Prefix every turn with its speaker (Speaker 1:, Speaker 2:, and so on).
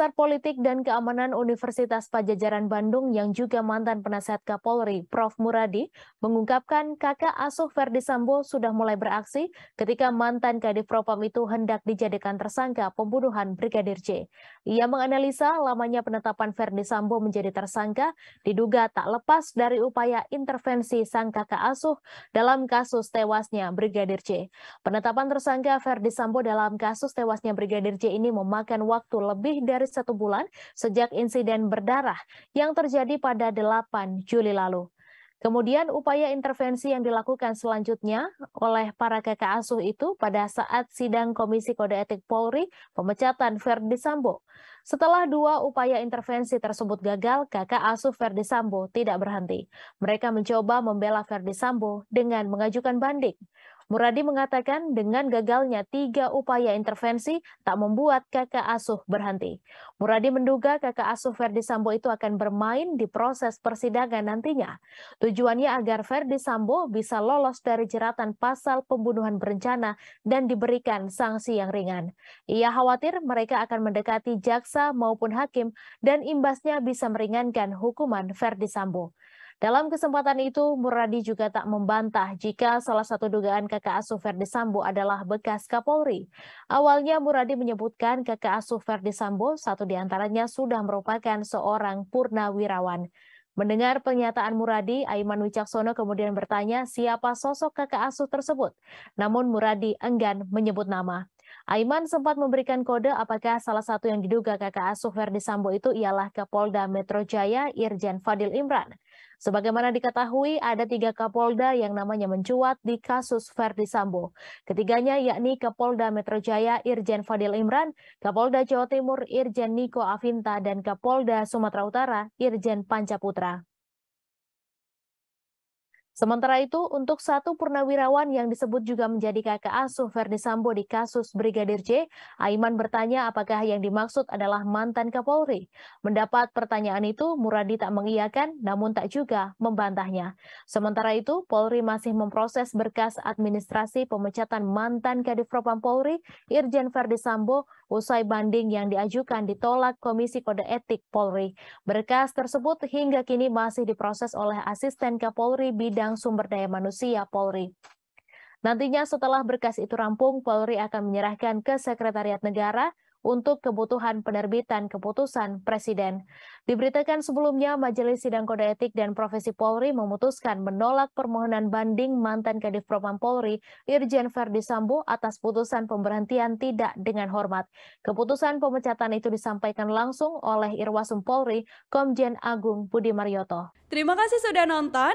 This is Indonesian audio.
Speaker 1: Besar Politik dan Keamanan Universitas Pajajaran Bandung yang juga mantan penasihat Kapolri, Prof. Muradi, mengungkapkan kakak asuh Verdi Sambo sudah mulai beraksi ketika mantan Kadif Propam itu hendak dijadikan tersangka pembunuhan Brigadir J. Ia menganalisa lamanya penetapan Verdi Sambo menjadi tersangka diduga tak lepas dari upaya intervensi sang kakak asuh dalam kasus tewasnya Brigadir J. Penetapan tersangka Verdi Sambo dalam kasus tewasnya Brigadir J ini memakan waktu lebih dari satu bulan sejak insiden berdarah yang terjadi pada 8 Juli lalu. Kemudian upaya intervensi yang dilakukan selanjutnya oleh para kakak asuh itu pada saat sidang Komisi Kode Etik Polri pemecatan Verdi Sambo. Setelah dua upaya intervensi tersebut gagal, kakak asuh Verdi Sambo tidak berhenti. Mereka mencoba membela Verdi Sambo dengan mengajukan banding. Muradi mengatakan dengan gagalnya tiga upaya intervensi tak membuat kakak asuh berhenti. Muradi menduga kakak asuh Verdi Sambo itu akan bermain di proses persidangan nantinya. Tujuannya agar Verdi Sambo bisa lolos dari jeratan pasal pembunuhan berencana dan diberikan sanksi yang ringan. Ia khawatir mereka akan mendekati jaksa maupun hakim dan imbasnya bisa meringankan hukuman Verdi Sambo. Dalam kesempatan itu, Muradi juga tak membantah jika salah satu dugaan kakak asuh Verdi Sambo adalah bekas Kapolri. Awalnya Muradi menyebutkan kakak asuh Verdi Sambo, satu antaranya sudah merupakan seorang purnawirawan. Mendengar pernyataan Muradi, Aiman Wicaksono kemudian bertanya siapa sosok kakak asuh tersebut. Namun Muradi enggan menyebut nama. Aiman sempat memberikan kode apakah salah satu yang diduga kakak asuh Verdi Sambo itu ialah Kapolda Metro Jaya Irjen Fadil Imran. Sebagaimana diketahui, ada tiga Kapolda yang namanya mencuat di kasus Verdi Sambo. Ketiganya yakni Kapolda Metro Jaya Irjen Fadil Imran, Kapolda Jawa Timur Irjen Niko Avinta, dan Kapolda Sumatera Utara Irjen Pancaputra. Sementara itu, untuk satu purnawirawan yang disebut juga menjadi kakak asuh Verdi Sambo di kasus Brigadir J, Aiman bertanya apakah yang dimaksud adalah mantan Kapolri. Mendapat pertanyaan itu, Muradi tak mengiyakan, namun tak juga membantahnya. Sementara itu, Polri masih memproses berkas administrasi pemecatan mantan Kadifropam Polri, Irjen Verdi Sambo, usai banding yang diajukan ditolak Komisi Kode Etik Polri. Berkas tersebut hingga kini masih diproses oleh asisten Kapolri bidang Bidang Sumber Daya Manusia Polri. Nantinya setelah berkas itu rampung, Polri akan menyerahkan ke Sekretariat Negara untuk kebutuhan penerbitan keputusan Presiden. Diberitakan sebelumnya, Majelis Sidang Kode Etik dan Profesi Polri memutuskan menolak permohonan banding mantan Kadif Propam Polri, Irjen Verdi Sambo atas putusan pemberhentian tidak dengan hormat. Keputusan pemecatan itu disampaikan langsung oleh Irwasum Polri, Komjen Agung Budi Marioto. Terima kasih sudah nonton.